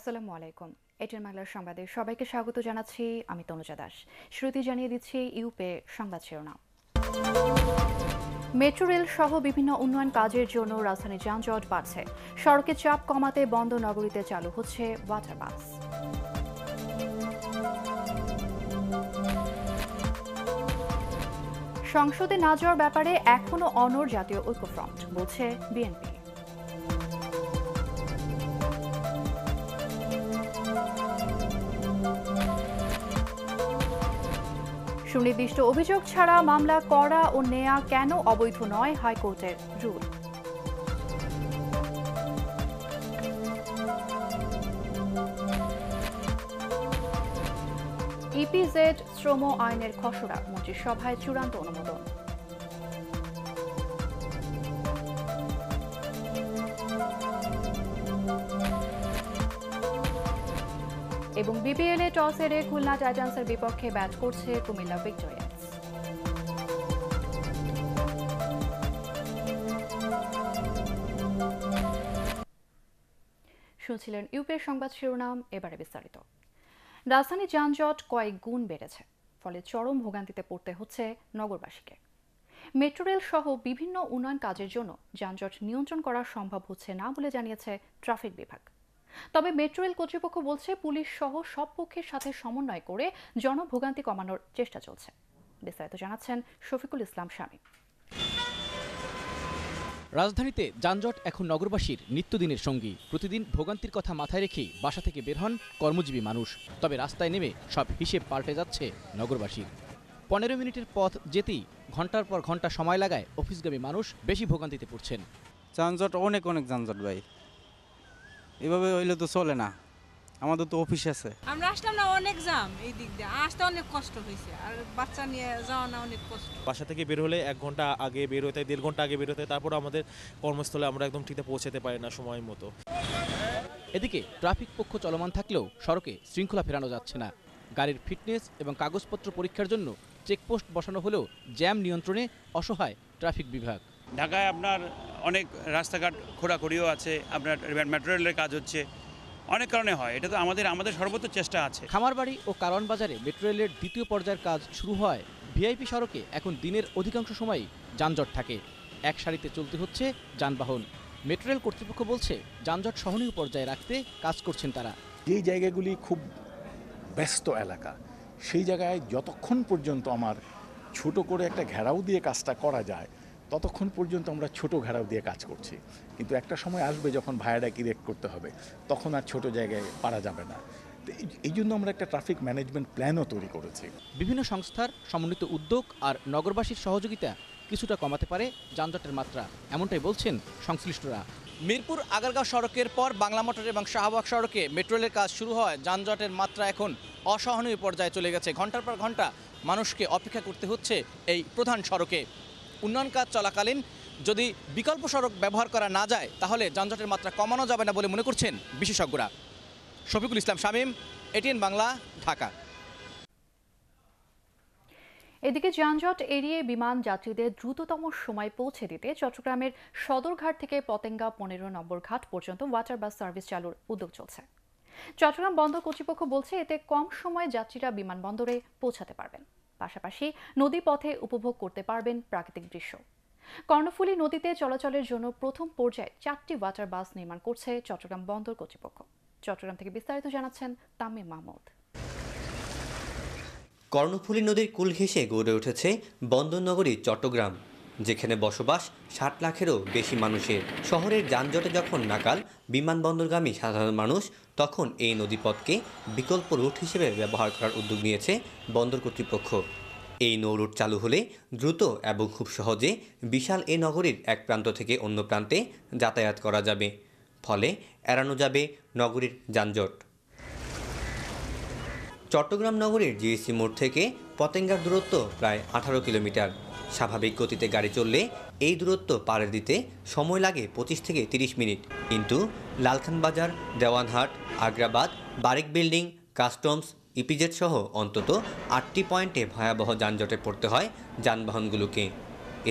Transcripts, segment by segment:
আসসালামু আলাইকুম এটিএন বাংলার সংবাদে সবাইকে স্বাগত জানাচ্ছি আমি তনুজা দাস শ্রুতি জানিয়ে দিচ্ছি ইউপে সংবাদ শিরোনাম মেট্রো রেল সহ বিভিন্ন উন্নয়ন কাজের জন্য রাজধানীর যানজট বাড়ছে সড়কে চাপ কমাতে বন্ধ নগরীতে চালু হচ্ছে ওয়াটার বাস সংসদে না যাওয়ার ব্যাপারে এখনও অনর জাতীয় ঐক্যফ্রন্ট বলছে বিএনপি সুনির্দিষ্ট অভিযোগ ছাড়া মামলা করা ও নেয়া কেন অবৈধ নয় হাইকোর্টের রুল ইপিজেড শ্রম আইনের খসড়া মন্ত্রিসভায় চূড়ান্ত অনুমোদন এবং বিপিএলে টস হেরে খুলনা টাইটান্সের বিপক্ষে ব্যাট করছে কুমিল্লা ভিক্টোরিয়ান্স শুনছিলেন ইউপিএর সংবাদ শিরোনাম এবারে বিস্তারিত রাজধানী যানজট কয়েক গুণ বেড়েছে ফলে চরম ভোগান্তিতে পড়তে হচ্ছে নগরবাসীকে মেট্রো রেল সহ বিভিন্ন উন্নয়ন কাজের জন্য যানজট নিয়ন্ত্রণ করা সম্ভব হচ্ছে না বলে জানিয়েছে ট্রাফিক বিভাগ তবে মেট্রো রেল কর্তৃপক্ষ বলছে পুলিশ সহ সব পক্ষের সাথে সমন্বয় করে জনভোগান্তি কমানোর চেষ্টা চলছে বিস্তারিত জানাচ্ছেন শফিকুল ইসলাম স্বামী রাজধানীতে যানজট এখন নগরবাসীর নিত্যদিনের সঙ্গী প্রতিদিন ভোগান্তির কথা মাথায় রেখেই বাসা থেকে বের হন কর্মজীবী মানুষ তবে রাস্তায় নেমে সব হিসেব পাল্টে যাচ্ছে নগরবাসীর পনেরো মিনিটের পথ যেতেই ঘন্টার পর ঘন্টা সময় লাগায় অফিসগামী মানুষ বেশি ভোগান্তিতে পড়ছেন যানজট অনেক অনেক যানজট ভাই এভাবে হইলে তো চলে না আমাদের তো অফিস আছে আমরা আসলাম না অনেক জাম এই দিক দিয়ে আসতে অনেক কষ্ট হয়েছে আর বাচ্চা নিয়ে যাওয়া না অনেক কষ্ট বাসা থেকে বের হলে এক ঘন্টা আগে বের হতে দেড় ঘন্টা আগে বের হতে হয় তারপর আমাদের কর্মস্থলে আমরা একদম ঠিকতে পৌঁছাতে পারি না সময় মতো এদিকে ট্রাফিক পক্ষ চলমান থাকলেও সড়কে শৃঙ্খলা ফেরানো যাচ্ছে না গাড়ির ফিটনেস এবং কাগজপত্র পরীক্ষার জন্য চেকপোস্ট বসানো হলেও জ্যাম নিয়ন্ত্রণে অসহায় ট্রাফিক বিভাগ ঢাকায় আপনার অনেক রাস্তাঘাট খোঁড়াখড়িও আছে আপনার রেলের কাজ হচ্ছে অনেক কারণে হয় এটা তো আমাদের আমাদের সর্বোচ্চ চেষ্টা আছে খামারবাড়ি ও কারণ বাজারে মেট্রো রেলের দ্বিতীয় পর্যায়ের কাজ শুরু হয় ভিআইপি সড়কে এখন দিনের অধিকাংশ সময়ই যানজট থাকে এক সারিতে চলতে হচ্ছে যানবাহন মেট্রো রেল কর্তৃপক্ষ বলছে যানজট সহনীয় পর্যায়ে রাখতে কাজ করছেন তারা যেই জায়গাগুলি খুব ব্যস্ত এলাকা সেই জায়গায় যতক্ষণ পর্যন্ত আমার ছোট করে একটা ঘেরাও দিয়ে কাজটা করা যায় ততক্ষণ পর্যন্ত আমরা ছোট ঘেরাও দিয়ে কাজ করছি কিন্তু একটা সময় আসবে যখন ভায়াডাক ইরেক্ট করতে হবে তখন আর ছোট জায়গায় পারা যাবে না এই জন্য আমরা একটা ট্রাফিক ম্যানেজমেন্ট প্ল্যানও তৈরি করেছি বিভিন্ন সংস্থার সমন্বিত উদ্যোগ আর নগরবাসীর সহযোগিতা কিছুটা কমাতে পারে যানজটের মাত্রা এমনটাই বলছেন সংশ্লিষ্টরা মিরপুর আগারগাঁও সড়কের পর বাংলা মোটর এবং শাহবাগ সড়কে মেট্রোলের কাজ শুরু হয় যানজটের মাত্রা এখন অসহনীয় পর্যায়ে চলে গেছে ঘন্টার পর ঘন্টা মানুষকে অপেক্ষা করতে হচ্ছে এই প্রধান সড়কে উন্নয়ন কাজ চলাকালীন যদি বিকল্প সড়ক ব্যবহার করা না যায় তাহলে যানজটের মাত্রা কমানো যাবে না বলে মনে করছেন বিশেষজ্ঞরা শফিকুল ইসলাম শামীম এটিএন বাংলা ঢাকা এদিকে যানজট এড়িয়ে বিমান যাত্রীদের দ্রুততম সময় পৌঁছে দিতে চট্টগ্রামের সদরঘাট থেকে পতেঙ্গা পনেরো নম্বর ঘাট পর্যন্ত ওয়াটার বাস সার্ভিস চালুর উদ্যোগ চলছে চট্টগ্রাম বন্দর কর্তৃপক্ষ বলছে এতে কম সময়ে যাত্রীরা বিমানবন্দরে পৌঁছাতে পারবেন পাশাপাশি নদী পথে উপভোগ করতে পারবেন প্রাকৃতিক দৃশ্য কর্ণফুলী নদীতে চলাচলের জন্য প্রথম পর্যায়ে চারটি ওয়াটার বাস নির্মাণ করছে চট্টগ্রাম বন্দর কর্তৃপক্ষ চট্টগ্রাম থেকে বিস্তারিত জানাচ্ছেন তামিম মাহমুদ কর্ণফুলী নদীর কুল ঘেঁষে গড়ে উঠেছে বন্দরনগরী চট্টগ্রাম যেখানে বসবাস ষাট লাখেরও বেশি মানুষের শহরের যানজটে যখন নাকাল বিমানবন্দরগামী সাধারণ মানুষ তখন এই নদীপথকে বিকল্প রুট হিসেবে ব্যবহার করার উদ্যোগ নিয়েছে বন্দর কর্তৃপক্ষ এই নৌ রুট চালু হলে দ্রুত এবং খুব সহজে বিশাল এ নগরীর এক প্রান্ত থেকে অন্য প্রান্তে যাতায়াত করা যাবে ফলে এড়ানো যাবে নগরীর যানজট চট্টগ্রাম নগরীর জিএসি মোড় থেকে পতেঙ্গার দূরত্ব প্রায় আঠারো কিলোমিটার স্বাভাবিক গতিতে গাড়ি চললে এই দূরত্ব পাড়ে দিতে সময় লাগে পঁচিশ থেকে ৩০ মিনিট কিন্তু Lalkhan Bazar Dewanhat Agrabad Barik building customs EPZ সহ অন্তত আটটি পয়েন্টে ভয়াবহ যানজটে পড়তে হয় যানবাহনগুলোকে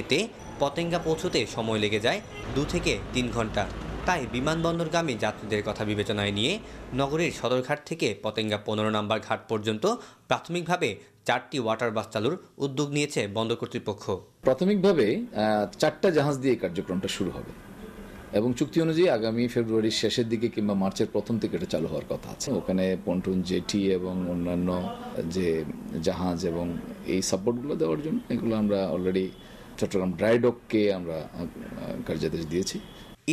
এতে পতেঙ্গা পৌঁছতে সময় লেগে যায় দু থেকে তিন ঘন্টা তাই বিমানবন্দরগামী যাত্রীদের কথা বিবেচনায় নিয়ে নগরীর সদরঘাট থেকে পতেঙ্গা পনেরো নম্বর ঘাট পর্যন্ত প্রাথমিকভাবে চারটি ওয়াটার বাস চালুর উদ্যোগ নিয়েছে বন্দর কর্তৃপক্ষ প্রাথমিকভাবে চারটা জাহাজ দিয়ে কার্যক্রমটা শুরু হবে এবং চুক্তি অনুযায়ী আগামী ফেব্রুয়ারির শেষের দিকে কিংবা মার্চের প্রথম থেকে এটা চালু হওয়ার কথা আছে ওখানে পন্টুন জেটি এবং অন্যান্য যে জাহাজ এবং এই সাপোর্টগুলো দেওয়ার জন্য এগুলো আমরা অলরেডি চট্টগ্রাম ড্রাইডককে আমরা কার্যাদেশ দিয়েছি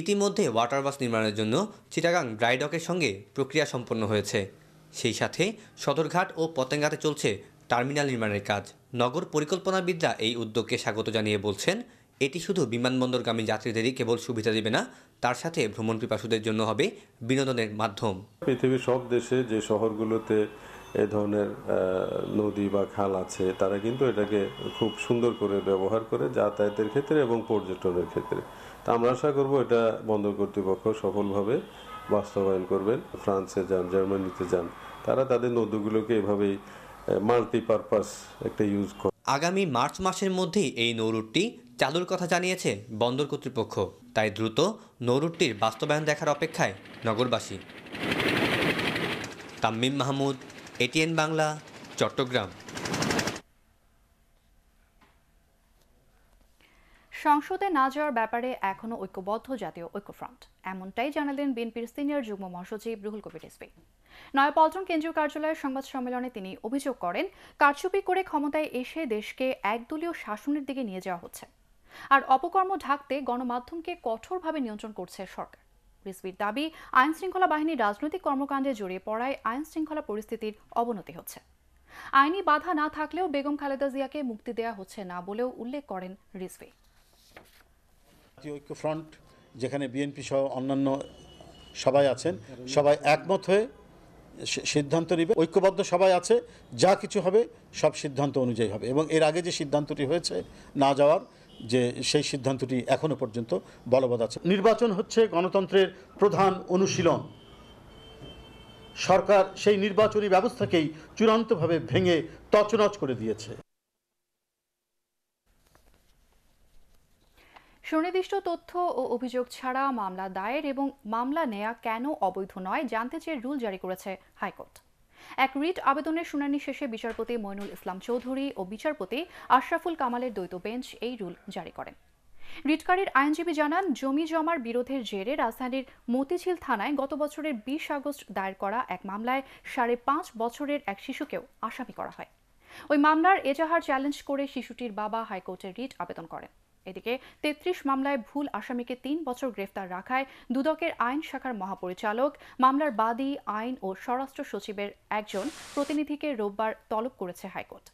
ইতিমধ্যে ওয়াটার বাস নির্মাণের জন্য চিটাগাং ড্রাইডকের সঙ্গে প্রক্রিয়া সম্পন্ন হয়েছে সেই সাথে সদরঘাট ও পতেঙ্গাতে চলছে টার্মিনাল নির্মাণের কাজ নগর পরিকল্পনাবিদরা এই উদ্যোগকে স্বাগত জানিয়ে বলছেন এটি শুধু বিমানবন্দরগামী যাত্রীদেরই কেবল সুবিধা দেবে না তার সাথে ভ্রমণ পিপাসুদের জন্য হবে বিনোদনের মাধ্যম পৃথিবীর সব দেশে যে শহরগুলোতে এ ধরনের নদী বা খাল আছে তারা কিন্তু এটাকে খুব সুন্দর করে ব্যবহার করে যাতায়াতের ক্ষেত্রে এবং পর্যটনের ক্ষেত্রে তা আমরা আশা করব এটা বন্দর কর্তৃপক্ষ সফলভাবে বাস্তবায়ন করবেন ফ্রান্সে যান জার্মানিতে যান তারা তাদের নদীগুলোকে এভাবেই মাল্টিপারপাস একটা ইউজ কর আগামী মার্চ মাসের মধ্যেই এই নৌরুটটি চালুর কথা জানিয়েছে বন্দর কর্তৃপক্ষ তাই দ্রুত নৌরুটটির বাস্তবায়ন দেখার অপেক্ষায় নগরবাসী তাম্মিম মাহমুদ এটিএন বাংলা চট্টগ্রাম সংসদে না যাওয়ার ব্যাপারে এখনও ঐক্যবদ্ধ জাতীয় ঐক্যফ্রন্ট এমনটাই জানালেন বিএনপির সিনিয়র যুগ্ম মহাসচিব রুহুল কবির রিজভী নয়াপল্টন কেন্দ্রীয় কার্যালয়ের সংবাদ সম্মেলনে তিনি অভিযোগ করেন কারচুপি করে ক্ষমতায় এসে দেশকে একদলীয় শাসনের দিকে নিয়ে যাওয়া হচ্ছে আর অপকর্ম ঢাকতে গণমাধ্যমকে কঠোরভাবে নিয়ন্ত্রণ করছে সরকার রিসবির দাবি আইন শৃঙ্খলা বাহিনীর রাজনৈতিক কর্মকাণ্ডে জড়িয়ে পড়ায় আইন শৃঙ্খলা পরিস্থিতির অবনতি হচ্ছে আইনি বাধা না থাকলেও বেগম খালেদা জিয়াকে মুক্তি দেয়া হচ্ছে না বলেও উল্লেখ করেন রিসবি জাতীয় ঐক্যফ্রন্ট যেখানে বিএনপি সহ অন্যান্য সবাই আছেন সবাই একমত হয়ে সিদ্ধান্ত নেবে ঐক্যবদ্ধ সবাই আছে যা কিছু হবে সব সিদ্ধান্ত অনুযায়ী হবে এবং এর আগে যে সিদ্ধান্তটি হয়েছে না যাওয়ার যে সেই সিদ্ধান্তটি এখনও পর্যন্ত বলবৎ আছে নির্বাচন হচ্ছে গণতন্ত্রের প্রধান অনুশীলন সরকার সেই নির্বাচনী ব্যবস্থাকেই চূড়ান্তভাবে ভেঙে তচনচ করে দিয়েছে সুনির্দিষ্ট তথ্য ও অভিযোগ ছাড়া মামলা দায়ের এবং মামলা নেয়া কেন অবৈধ নয় জানতে চেয়ে রুল জারি করেছে হাইকোর্ট এক রিট আবেদনের শুনানি শেষে বিচারপতি মইনুল ইসলাম চৌধুরী ও বিচারপতি আশরাফুল কামালের দ্বৈত বেঞ্চ এই রুল জারি করেন রিটকারীর আইনজীবী জানান জমি জমার বিরোধের জেরে রাজধানীর মতিঝিল থানায় গত বছরের বিশ আগস্ট দায়ের করা এক মামলায় সাড়ে পাঁচ বছরের এক শিশুকেও আসামি করা হয় ওই মামলার এজাহার চ্যালেঞ্জ করে শিশুটির বাবা হাইকোর্টে রিট আবেদন করেন এদিকে তেত্রিশ মামলায় ভুল আসামিকে তিন বছর গ্রেফতার রাখায় দুদকের আইন শাখার মহাপরিচালক মামলার বাদী আইন ও স্বরাষ্ট্র সচিবের একজন প্রতিনিধিকে রোববার তলব করেছে হাইকোর্ট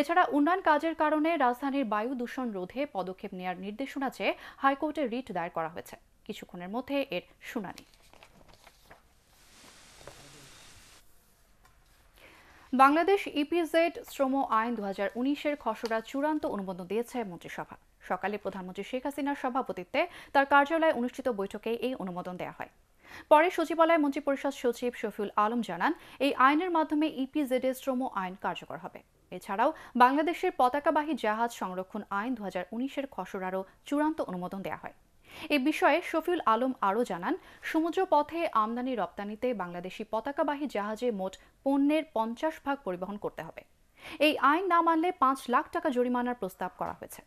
এছাড়া উন্নয়ন কাজের কারণে রাজধানীর বায়ু দূষণ রোধে পদক্ষেপ নেয়ার নির্দেশনা চেয়ে হাইকোর্টে রিট দায়ের করা হয়েছে কিছুক্ষণের মধ্যে এর শুনানি বাংলাদেশ ইপিজেড শ্রম আইন দু উনিশের খসড়া চূড়ান্ত অনুমোদন দিয়েছে মন্ত্রিসভা সকালে প্রধানমন্ত্রী শেখ হাসিনার সভাপতিত্বে তার কার্যালয়ে অনুষ্ঠিত বৈঠকে এই অনুমোদন দেওয়া হয় পরে সচিবালয় মন্ত্রিপরিষদ সচিব শফিউল আলম জানান এই আইনের মাধ্যমে ইপিজেড e এর শ্রম আইন কার্যকর হবে এছাড়াও বাংলাদেশের পতাকাবাহী জাহাজ সংরক্ষণ আইন দু হাজার উনিশের খসড়ারও চূড়ান্ত অনুমোদন দেওয়া হয় এ বিষয়ে শফিউল আলম আরও জানান সমুদ্র পথে আমদানি রপ্তানিতে বাংলাদেশি পতাকাবাহী জাহাজে মোট পণ্যের পঞ্চাশ ভাগ পরিবহন করতে হবে এই আইন না মানলে পাঁচ লাখ টাকা জরিমানার প্রস্তাব করা হয়েছে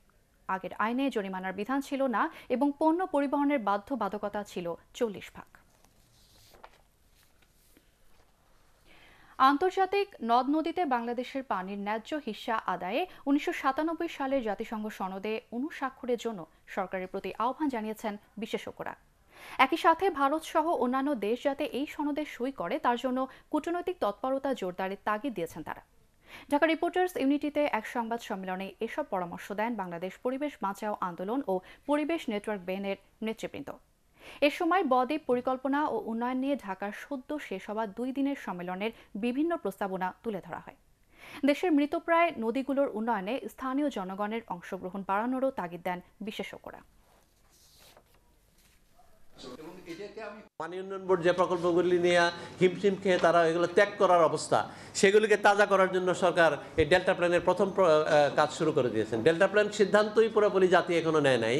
আগের আইনে জরিমানার বিধান ছিল না এবং পণ্য পরিবহনের বাধ্যবাধকতা ছিল চল্লিশ ভাগ আন্তর্জাতিক নদ নদীতে বাংলাদেশের পানির ন্যায্য হিস্সা আদায়ে উনিশশো সালে জাতিসংঘ সনদে অনুস্বাক্ষরের জন্য সরকারের প্রতি আহ্বান জানিয়েছেন বিশেষজ্ঞরা একই সাথে ভারত সহ অন্যান্য দেশ যাতে এই সনদে সই করে তার জন্য কূটনৈতিক তৎপরতা জোরদারের তাগিদ দিয়েছেন তারা ঢাকা রিপোর্টার্স ইউনিটিতে এক সংবাদ সম্মেলনে এসব পরামর্শ দেন বাংলাদেশ পরিবেশ বাঁচাও আন্দোলন ও পরিবেশ নেটওয়ার্ক বেনের নেতৃবৃন্দ এ সময় বদ্বীপ পরিকল্পনা ও উন্নয়ন নিয়ে ঢাকার সদ্য শেষ হওয়া দুই দিনের সম্মেলনের বিভিন্ন প্রস্তাবনা তুলে ধরা হয় দেশের মৃতপ্রায় নদীগুলোর উন্নয়নে স্থানীয় জনগণের অংশগ্রহণ বাড়ানোরও তাগিদ দেন বিশেষজ্ঞরা পানি উন্নয়ন বোর্ড যে প্রকল্পগুলি নিয়ে হিমশিম খেয়ে তারা এগুলো ত্যাগ করার অবস্থা সেগুলিকে তাজা করার জন্য সরকার এই ডেল্টা প্ল্যানের প্রথম কাজ শুরু করে দিয়েছেন ডেল্টা প্ল্যান সিদ্ধান্তই পুরোপুরি জাতি নেয় নাই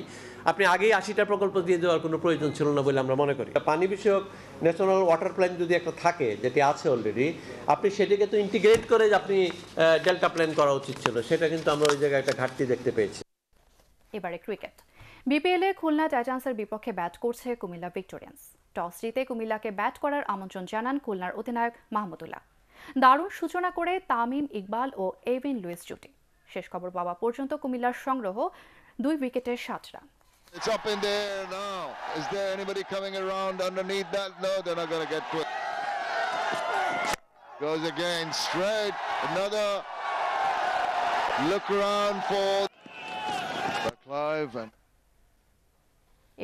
আপনি আগেই আশিটা প্রকল্প দিয়ে দেওয়ার কোনো প্রয়োজন ছিল না বলে আমরা মনে করি পানি বিষয়ক ন্যাশনাল ওয়াটার প্ল্যান যদি একটা থাকে যেটি আছে অলরেডি আপনি সেটিকে তো ইন্টিগ্রেট করে আপনি ডেল্টা প্ল্যান করা উচিত ছিল সেটা কিন্তু আমরা ওই জায়গায় একটা ঘাটতি দেখতে পেয়েছি এবারে ক্রিকেট বিপিএলে খুলনা টাইটান্সের বিপক্ষে ব্যাট করছে কুমিল্লা ভিক্টোরিয়ান্স টস জিতে কুমিল্লাকে ব্যাট করার আমন্ত্রণ জানান খুলনার অধিনায়ক মাহমুদুল্লাহ দারুণ সূচনা করে তামিম ইকবাল ও এভিন লুইস জুটি শেষ খবর পাওয়া পর্যন্ত কুমিল্লার সংগ্রহ দুই উইকেটে সাত রান It's up in the air now. Is there anybody coming around underneath that? No, they're not going to get quick. Goes again straight. Another look around for Clive and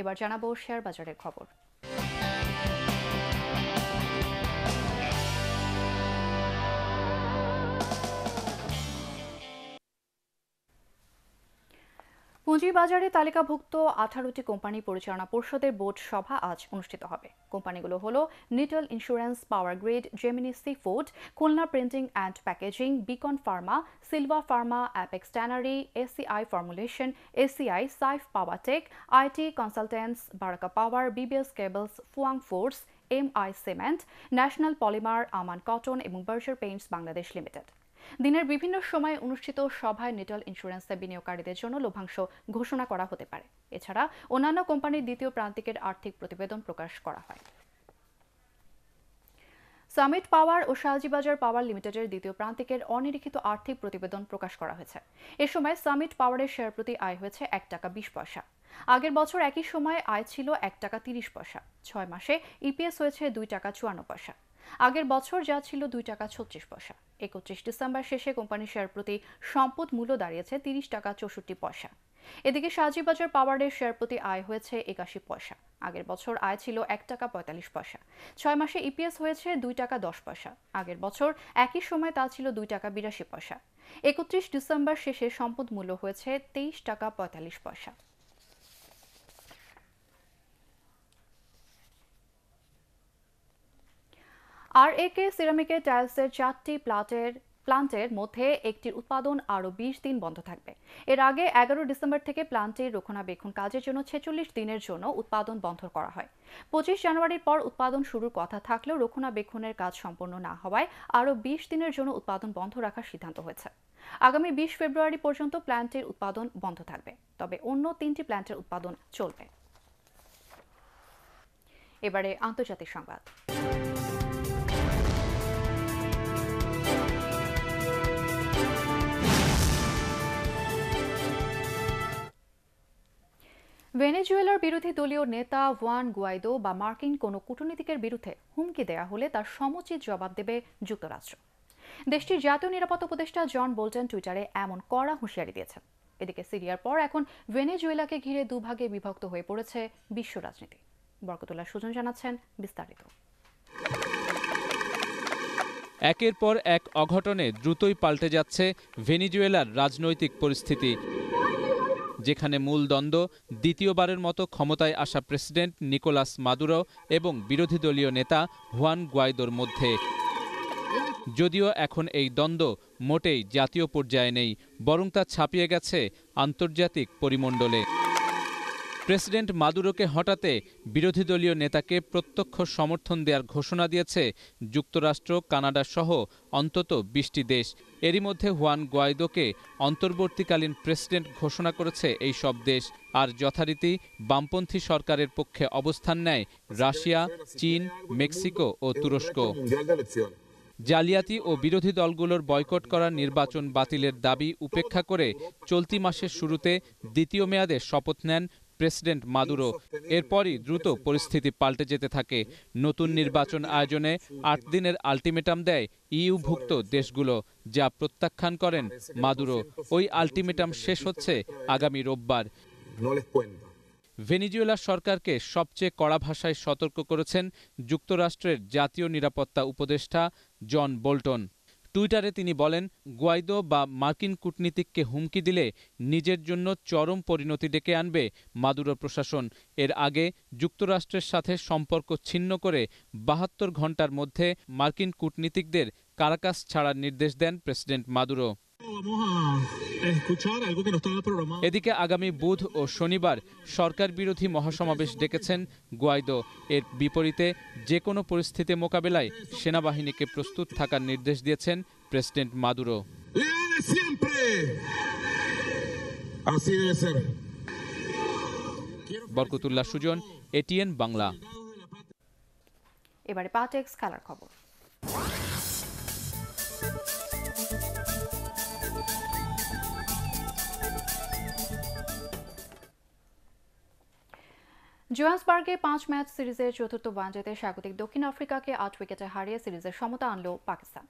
এবার জানাবো শেয়ার বাজারের খবর পুঁজিবাজারে তালিকাভুক্ত আঠারোটি কোম্পানি পরিচালনা পরিষদের board সভা আজ অনুষ্ঠিত হবে কোম্পানিগুলো হলো Nitol insurance power grid Gemini sea food Khulna printing and packaging Beacon pharma Silva pharma Apex tannery ACI formulation ACI Saif powertec IT consultants Baraka power BBS cables Fuwang force M I cement national polymer Aman cotton এবং Berger paints Bangladesh limited দিনের বিভিন্ন সময় অনুষ্ঠিত সভায় network ইন্স্যুরেন্সে বিনিয়োগকারীদের জন্য লভ্যাংশ ঘোষণা করা হতে পারে এছাড়া অন্যান্য কোম্পানির দ্বিতীয় প্রান্তিকের আর্থিক প্রতিবেদন প্রকাশ করা হয় সামিট পাওয়ার ও শালজিবাজার পাওয়ার লিমিটেডের দ্বিতীয় প্রান্তিকের অনিরীক্ষিত আর্থিক প্রতিবেদন প্রকাশ করা হয়েছে এ সময় সামিট পাওয়ারের শেয়ার প্রতি আয় হয়েছে এক টাকা বিশ পয়সা আগের বছর একই সময়ে আয় ছিল এক টাকা তিরিশ পয়সা ছয় মাসে ইপিএস হয়েছে দুই টাকা চুয়ান্ন পয়সা আগের বছর যা ছিল দুই টাকা ছত্রিশ পয়সা একত্রিশ ডিসেম্বর শেষে কোম্পানির শেয়ার প্রতি সম্পদ মূল্য দাঁড়িয়েছে তিরিশ টাকা চৌষট্টি পয়সা এদিকে সাজিবাজার পাওয়ারের শেয়ার প্রতি আয় হয়েছে একাশি পয়সা আগের বছর আয় ছিল এক টাকা পঁয়তাল্লিশ পয়সা ছয় মাসে ইপিএস e হয়েছে দুই টাকা দশ পয়সা আগের বছর একই সময় তা ছিল দুই টাকা বিরাশি পয়সা একত্রিশ ডিসেম্বর শেষে সম্পদ মূল্য হয়েছে তেইশ টাকা পঁয়তাল্লিশ পয়সা আর এ কে সিরামিকের টাইলসের চারটি প্লাটের প্লান্টের মধ্যে একটির উৎপাদন আরও বিশ দিন বন্ধ থাকবে এর আগে এগারো ডিসেম্বর থেকে প্লান্টের রক্ষণাবেক্ষণ কাজের জন্য ছেচল্লিশ দিনের জন্য উৎপাদন বন্ধ করা হয় পঁচিশ জানুয়ারির পর উৎপাদন শুরুর কথা থাকলেও রক্ষণাবেক্ষণের কাজ সম্পন্ন না হওয়ায় আরও বিশ দিনের জন্য উৎপাদন বন্ধ রাখার সিদ্ধান্ত হয়েছে আগামী বিশ ফেব্রুয়ারি পর্যন্ত প্ল্যান্টের উৎপাদন বন্ধ থাকবে তবে অন্য তিনটি প্ল্যান্টের উৎপাদন চলবে এবারে আন্তর্জাতিক সংবাদ ভেনেজুয়েলার বিরোধী দলীয় নেতা ওয়ান গুয়াইদো বা মার্কিন কোনো কূটনীতিকের বিরুদ্ধে হুমকি দেয়া হলে তার সমুচিত জবাব দেবে যুক্তরাষ্ট্র দেশটির জাতীয় নিরাপত্তা উপদেষ্টা জন বোল্টন টুইটারে এমন কড়া হুঁশিয়ারি দিয়েছেন এদিকে সিরিয়ার পর এখন ভেনেজুয়েলাকে ঘিরে দুভাগে বিভক্ত হয়ে পড়েছে বিশ্ব রাজনীতি বরকতুল্লাহ সুজন জানাচ্ছেন বিস্তারিত একের পর এক অঘটনে দ্রুতই পাল্টে যাচ্ছে ভেনিজুয়েলার রাজনৈতিক পরিস্থিতি যেখানে মূল দ্বন্দ্ব দ্বিতীয়বারের মতো ক্ষমতায় আসা প্রেসিডেন্ট নিকোলাস মাদুরো এবং বিরোধী দলীয় নেতা হুয়ান গুয়াইদোর মধ্যে যদিও এখন এই দ্বন্দ্ব মোটেই জাতীয় পর্যায়ে নেই বরং তা ছাপিয়ে গেছে আন্তর্জাতিক পরিমণ্ডলে প্রেসিডেন্ট মাদুরোকে হঠাতে বিরোধী দলীয় নেতাকে প্রত্যক্ষ সমর্থন দেওয়ার ঘোষণা দিয়েছে যুক্তরাষ্ট্র কানাডা সহ অন্তত বিশটি দেশ এরই মধ্যে হুয়ান গোয়াইদোকে অন্তর্বর্তীকালীন প্রেসিডেন্ট ঘোষণা করেছে এই সব দেশ আর যথারীতি বামপন্থী সরকারের পক্ষে অবস্থান নেয় রাশিয়া চীন মেক্সিকো ও তুরস্ক জালিয়াতি ও বিরোধী দলগুলোর বয়কট করা নির্বাচন বাতিলের দাবি উপেক্ষা করে চলতি মাসের শুরুতে দ্বিতীয় মেয়াদে শপথ নেন প্রেসিডেন্ট মাদুরো এরপরই দ্রুত পরিস্থিতি পাল্টে যেতে থাকে নতুন নির্বাচন আয়োজনে আট দিনের আলটিমেটাম দেয় ইউভুক্ত দেশগুলো যা প্রত্যাখ্যান করেন মাদুরো ওই আলটিমেটাম শেষ হচ্ছে আগামী রোববার ভেনিজুয়েলা সরকারকে সবচেয়ে কড়া ভাষায় সতর্ক করেছেন যুক্তরাষ্ট্রের জাতীয় নিরাপত্তা উপদেষ্টা জন বোল্টন টুইটারে তিনি বলেন গোয়াইদো বা মার্কিন কূটনীতিককে হুমকি দিলে নিজের জন্য চরম পরিণতি ডেকে আনবে মাদুরো প্রশাসন এর আগে যুক্তরাষ্ট্রের সাথে সম্পর্ক ছিন্ন করে বাহাত্তর ঘণ্টার মধ্যে মার্কিন কূটনীতিকদের কারাকাস ছাড়ার নির্দেশ দেন প্রেসিডেন্ট মাদুরো এদিকে আগামী বুধ ও শনিবার সরকার বিরোধী মহাসমাবেশ ডেকেছেন গুয়াইদো এর বিপরীতে যে কোনো পরিস্থিতি মোকাবেলায় সেনাবাহিনীকে প্রস্তুত থাকার নির্দেশ দিয়েছেন president Maduro Barkatullah Sujan ATN Bangla এবারে এক্স কালার খবর জোহান্সবার্গে পাঁচ ম্যাচ সিরিজের চতুর্থ ওয়ানডেতে স্বাগতিক দক্ষিণ আফ্রিকাকে আট উইকেটে হারিয়ে সিরিজের সমতা আনল পাকিস্তান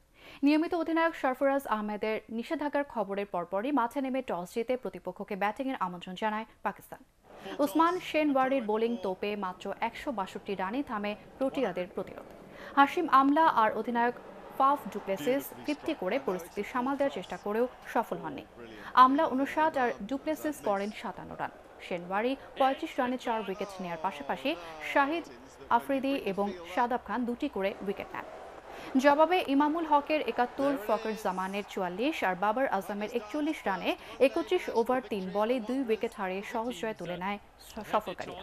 নিয়মিত অধিনায়ক সরফরাজ আহমেদের নিষেধাজ্ঞার খবরের পরপরই মাঠে নেমে টস জিতে প্রতিপক্ষকে ব্যাটিংয়ের আমন্ত্রণ জানায় পাকিস্তান উসমান শেন ওয়ার্ডের বোলিং তোপে মাত্র একশো বাষট্টি রানে থামে প্রোটিয়াদের প্রতিরোধ হাসিম আমলা আর অধিনায়ক ফাফ ডুপ্লেসিস তৃপ্তি করে পরিস্থিতি সামাল দেওয়ার চেষ্টা করেও সফল হননি আমলা উনষাট আর ডুপ্লেসিস করেন সাতান্ন রান সেনওয়ারি পঁয়ত্রিশ রানে চার উইকেট নেয়ার পাশাপাশি শাহিদ আফ্রিদি এবং সাদাব খান দুটি করে উইকেট নেন জবাবে ইমামুল হকের একাত্তর ফকর জামানের চুয়াল্লিশ আর বাবার আজমের একচল্লিশ রানে একত্রিশ ওভার তিন বলে দুই উইকেট হারিয়ে সহজ জয় তুলে নেয় সফরকারী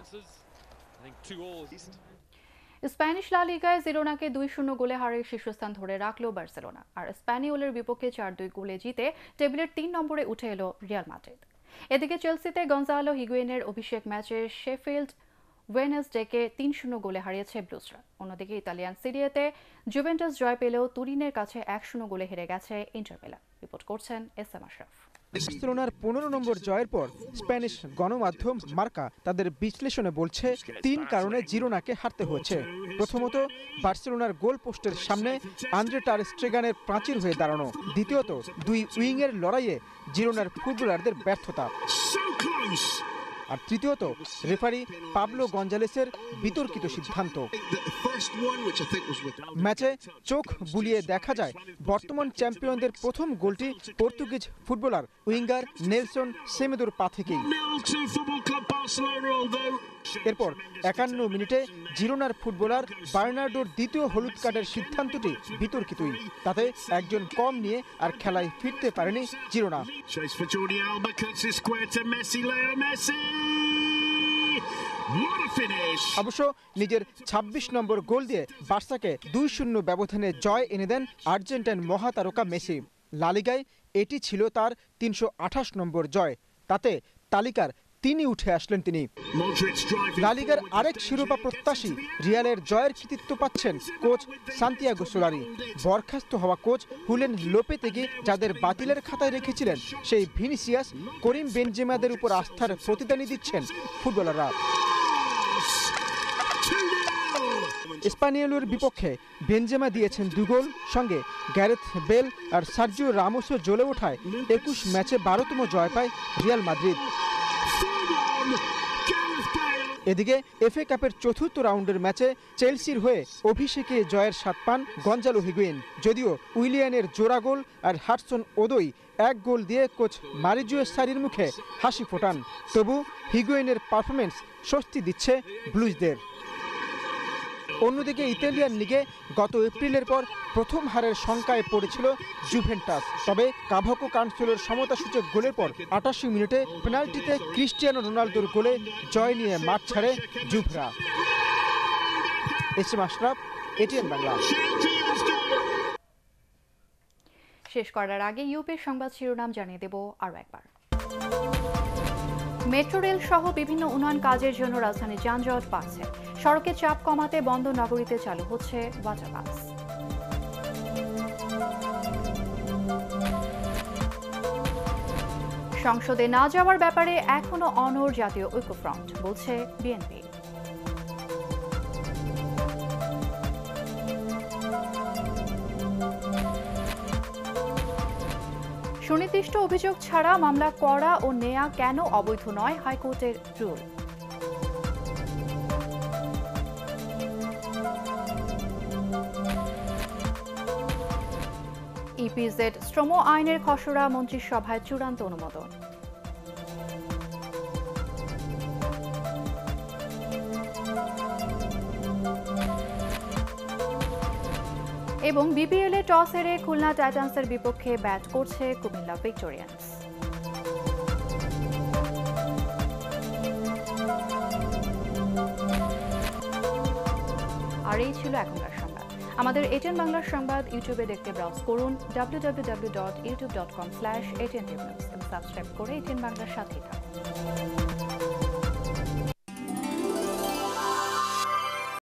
স্প্যানিশ লা লিগায় জিরোনাকে দুই শূন্য গোলে হারের শীর্ষস্থান ধরে রাখল বার্সেলোনা আর স্প্যানিওলের বিপক্ষে চার দুই গোলে জিতে টেবিলের তিন নম্বরে উঠে এলো রিয়াল মাদ্রিদ এদিকে চেলসিতে গঞ্জালো হিগুয়েনের অভিষেক ম্যাচে শেফিল্ড ওয়েনেসডেকে তিন শূন্য গোলে হারিয়েছে ব্লুজরা অন্যদিকে ইতালিয়ান সিরিয়াতে জুভেন্টাস জয় পেলেও তুরিনের কাছে এক শূন্য গোলে হেরে গেছে ইন্টারবেলা রিপোর্ট করছেন এস এম আশরাফ বার্সেলোনার পনেরো নম্বর জয়ের পর স্প্যানিশ গণমাধ্যম মার্কা তাদের বিশ্লেষণে বলছে তিন কারণে জিরোনাকে হারতে হয়েছে প্রথমত বার্সেলোনার গোল পোস্টের সামনে আন্দ্রে টার স্ট্রেগানের প্রাচীর হয়ে দাঁড়ানো দ্বিতীয়ত দুই উইংয়ের লড়াইয়ে জিরোনার ফুটবলারদের ব্যর্থতা আর তৃতীয়ত রেফারি পাবলো গঞ্জালেসের বিতর্কিত সিদ্ধান্ত ম্যাচে চোখ বুলিয়ে দেখা যায় বর্তমান চ্যাম্পিয়নদের প্রথম গোলটি পর্তুগিজ ফুটবলার উইঙ্গার নেলসন সেমেদোর পা থেকেই এরপর একান্ন মিনিটে জিরোনার ফুটবলার বার্নার্ডোর দ্বিতীয় হলুদ কার্ডের সিদ্ধান্তটি বিতর্কিতই তাতে একজন কম নিয়ে আর খেলায় ফিরতে পারেনি জিরোনা অবশ্য নিজের ২৬ নম্বর গোল দিয়ে বার্সাকে দুই শূন্য ব্যবধানে জয় এনে দেন আর্জেন্টাইন মহাতারকা মেসি লালিগায় এটি ছিল তার তিনশো নম্বর জয় তাতে তালিকার তিনি উঠে আসলেন তিনি লালিগার আরেক শিরোপা প্রত্যাশী রিয়ালের জয়ের কৃতিত্ব পাচ্ছেন কোচ সান্তিয়াগো সোলারি বরখাস্ত হওয়া কোচ হুলেন লোপে থেকে যাদের বাতিলের খাতায় রেখেছিলেন সেই ভিনিসিয়াস করিম বেনজেমাদের উপর আস্থার প্রতিদানি দিচ্ছেন ফুটবলাররা স্পানিয়েলোর বিপক্ষে বেনজেমা দিয়েছেন দু গোল সঙ্গে গ্যারেথ বেল আর সার্জিও রামোসও জ্বলে ওঠায় একুশ ম্যাচে বারোতম জয় পায় রিয়াল মাদ্রিদ এদিকে এফএ কাপের চতুর্থ রাউন্ডের ম্যাচে চেলসির হয়ে অভিষেকে জয়ের স্বাদ পান গঞ্জালো হিগুইন যদিও উইলিয়ানের জোড়া গোল আর হাটসন ওদই এক গোল দিয়ে কোচ মারিজুয় সারির মুখে হাসি ফোটান তবু হিগুয়েনের পারফরমেন্স স্বস্তি দিচ্ছে ব্লুজদের অন্যদিকে ইতালিয়ান লিগে গত এপ্রিলের পর প্রথম হারের শঙ্কায় পড়েছিল জুভেন্টাস তবে কাভাকো কানসোলের সমতাসূচক গোলের পর আটাশি মিনিটে পেনাল্টিতে ক্রিস্টিয়ানো রোনালদোর গোলে জয় নিয়ে মাঠ ছাড়ে জুভরা S M Ashraf ATN Bangla শেষ করার আগে ইউপির সংবাদ শিরোনাম জানিয়ে দেব আরও একবার মেট্রো রেল সহ বিভিন্ন উন্নয়ন কাজের জন্য রাজধানী যানজট বাড়ছে সড়কে চাপ কমাতে বন্ধ নগরীতে চালু হচ্ছে ওয়াটার বাস সংসদে না যাওয়ার ব্যাপারে এখনো অনর জাতীয় ঐক্যফ্রন্ট বলছে বিএনপি সুনির্দিষ্ট অভিযোগ ছাড়া মামলা করা ও নেয়া কেন অবৈধ নয় হাইকোর্টের রুল ইপিজেড শ্রম আইনের খসড়া মন্ত্রিসভায় চূড়ান্ত অনুমোদন এবং বিপিএলে টস হেরে খুলনা টাইটান্সের বিপক্ষে ব্যাট করছে কুমিল্লা ভিক্টোরিয়ান্স আর এই ছিল এখনকার সংবাদ আমাদের এটেন বাংলার সংবাদ ইউটিউবে দেখতে ব্রাউজ করুন W W W dot YouTube dot com slash ATN এবং সাবস্ক্রাইব করে এটিএন বাংলার সাথেই থাকুন